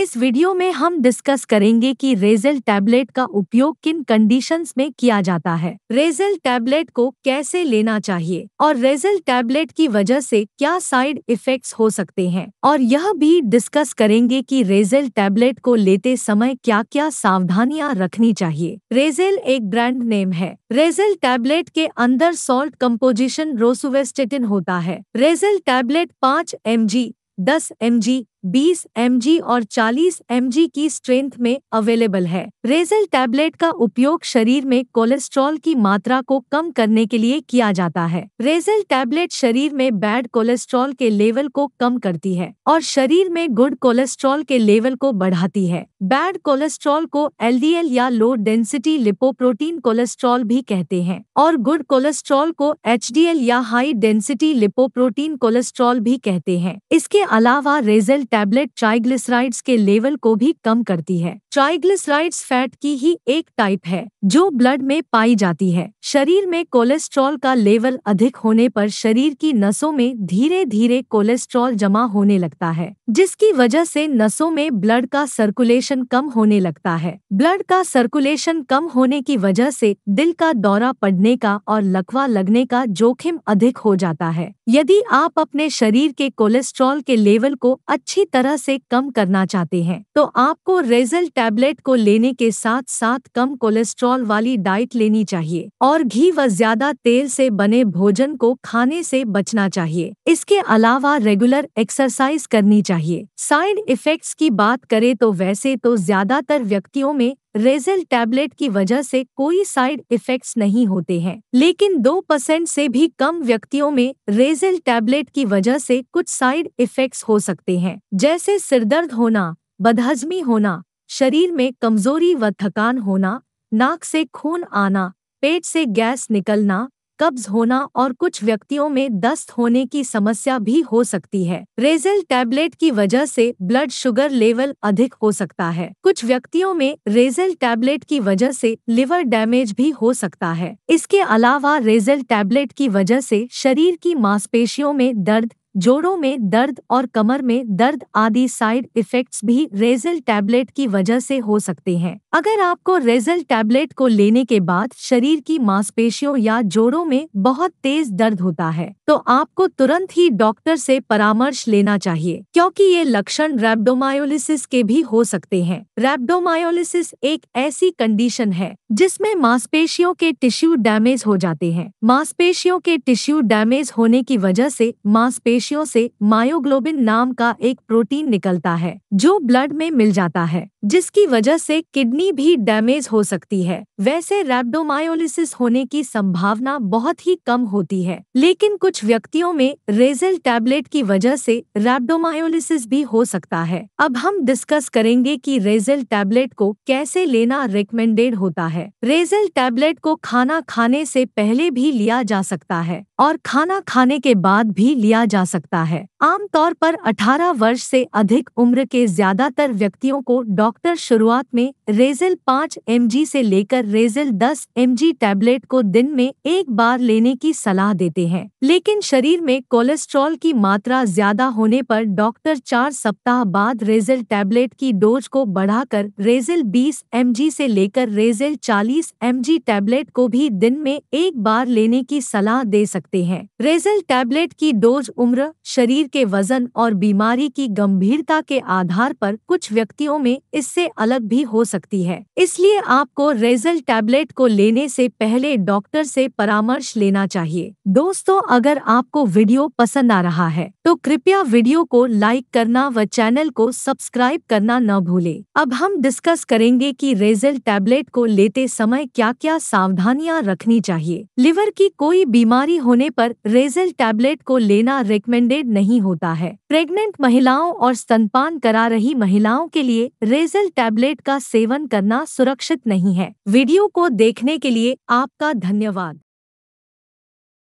इस वीडियो में हम डिस्कस करेंगे कि रेजल टैबलेट का उपयोग किन कंडीशंस में किया जाता है रेजल टैबलेट को कैसे लेना चाहिए और रेजल टैबलेट की वजह से क्या साइड इफेक्ट्स हो सकते हैं और यह भी डिस्कस करेंगे कि रेजल टैबलेट को लेते समय क्या क्या सावधानियां रखनी चाहिए रेजल एक ब्रांड नेम है रेजल टैबलेट के अंदर सॉल्ट कम्पोजिशन रोसुवेस्टेटिन होता है रेजल टैबलेट पाँच एम 10 बीस 20 जी और 40 जी की स्ट्रेंथ में अवेलेबल है रेजल टैबलेट का उपयोग शरीर में कोलेस्ट्रॉल की मात्रा को कम करने के लिए किया जाता है रेजल टैबलेट शरीर में बैड कोलेस्ट्रॉल के लेवल को कम करती है और शरीर में गुड कोलेस्ट्रॉल के लेवल को बढ़ाती है बैड कोलेस्ट्रॉल को एल या लो डेंसिटी लिपोप्रोटीन कोलेस्ट्रॉल भी कहते हैं और गुड कोलेस्ट्रॉल को एल या हाई डेंसिटी लिपोप्रोटीन कोलेस्ट्रॉल भी कहते हैं इसके अलावा रेजल टैबलेट ट्राइग्लिसराइड्स के लेवल को भी कम करती है ट्राइग्लिसराइड्स फैट की ही एक टाइप है जो ब्लड में पाई जाती है शरीर में कोलेस्ट्रॉल का लेवल अधिक होने पर शरीर की नसों में धीरे धीरे कोलेस्ट्रॉल जमा होने लगता है जिसकी वजह से नसों में ब्लड का सर्कुलेशन कम होने लगता है ब्लड का सर्कुलेशन कम होने की वजह से दिल का दौरा पड़ने का और लकवा लगने का जोखिम अधिक हो जाता है यदि आप अपने शरीर के कोलेस्ट्रॉल के लेवल को अच्छी तरह से कम करना चाहते हैं तो आपको रेजल टैबलेट को लेने के साथ साथ कम कोलेस्ट्रॉल वाली डाइट लेनी चाहिए और घी व ज्यादा तेल से बने भोजन को खाने से बचना चाहिए इसके अलावा रेगुलर एक्सरसाइज करनी चाहिए साइड इफेक्ट्स की बात करें तो वैसे तो ज्यादातर व्यक्तियों में रेजल टैबलेट की वजह से कोई साइड इफेक्ट्स नहीं होते हैं लेकिन दो परसेंट से भी कम व्यक्तियों में रेजल टैबलेट की वजह से कुछ साइड इफेक्ट्स हो सकते हैं जैसे सिरदर्द होना बदहजमी होना शरीर में कमजोरी व थकान होना नाक से खून आना पेट से गैस निकलना कब्ज होना और कुछ व्यक्तियों में दस्त होने की समस्या भी हो सकती है रेजल टैबलेट की वजह से ब्लड शुगर लेवल अधिक हो सकता है कुछ व्यक्तियों में रेजल टैबलेट की वजह से लिवर डैमेज भी हो सकता है इसके अलावा रेजल टैबलेट की वजह से शरीर की मांसपेशियों में दर्द जोड़ों में दर्द और कमर में दर्द आदि साइड इफेक्ट्स भी रेजल टैबलेट की वजह से हो सकते हैं अगर आपको रेजल टैबलेट को लेने के बाद शरीर की मांसपेशियों या जोड़ों में बहुत तेज दर्द होता है तो आपको तुरंत ही डॉक्टर से परामर्श लेना चाहिए क्योंकि ये लक्षण रेबडोमायोलिसिस के भी हो सकते हैं रेबडोमायोलिसिस एक ऐसी कंडीशन है जिसमें मांसपेशियों के टिश्यू डैमेज हो जाते हैं मांसपेशियों के टिश्यू डैमेज होने की वजह से मांसपेश पेशियों से मायोग्लोबिन नाम का एक प्रोटीन निकलता है जो ब्लड में मिल जाता है जिसकी वजह से किडनी भी डैमेज हो सकती है वैसे रेबडोमायोलिसिस होने की संभावना बहुत ही कम होती है लेकिन कुछ व्यक्तियों में रेजल टैबलेट की वजह से रेबडोमायोलिसिस भी हो सकता है अब हम डिस्कस करेंगे कि रेजल टैबलेट को कैसे लेना रिकमेंडेड होता है रेजल टैबलेट को खाना खाने से पहले भी लिया जा सकता है और खाना खाने के बाद भी लिया जा सकता है आमतौर पर 18 वर्ष से अधिक उम्र के ज्यादातर व्यक्तियों को डॉक्टर शुरुआत में रेजल 5 एम से लेकर रेजल 10 एम टैबलेट को दिन में एक बार लेने की सलाह देते हैं लेकिन शरीर में कोलेस्ट्रॉल की मात्रा ज्यादा होने पर डॉक्टर चार सप्ताह बाद रेजल टैबलेट की डोज को बढ़ाकर रेजल 20 एम से लेकर रेजल 40 एम टैबलेट को भी दिन में एक बार लेने की सलाह दे सकते हैं रेजल टैबलेट की डोज उम्र शरीर के वजन और बीमारी की गंभीरता के आधार पर कुछ व्यक्तियों में इससे अलग भी हो सकती है इसलिए आपको रेजल टैबलेट को लेने से पहले डॉक्टर से परामर्श लेना चाहिए दोस्तों अगर आपको वीडियो पसंद आ रहा है तो कृपया वीडियो को लाइक करना व चैनल को सब्सक्राइब करना न भूले अब हम डिस्कस करेंगे कि रेजल टैबलेट को लेते समय क्या क्या सावधानियां रखनी चाहिए लिवर की कोई बीमारी होने पर रेजल टैबलेट को लेना रिकमेंडेड नहीं नहीं होता है प्रेग्नेंट महिलाओं और स्तनपान करा रही महिलाओं के लिए रेजल टैबलेट का सेवन करना सुरक्षित नहीं है वीडियो को देखने के लिए आपका धन्यवाद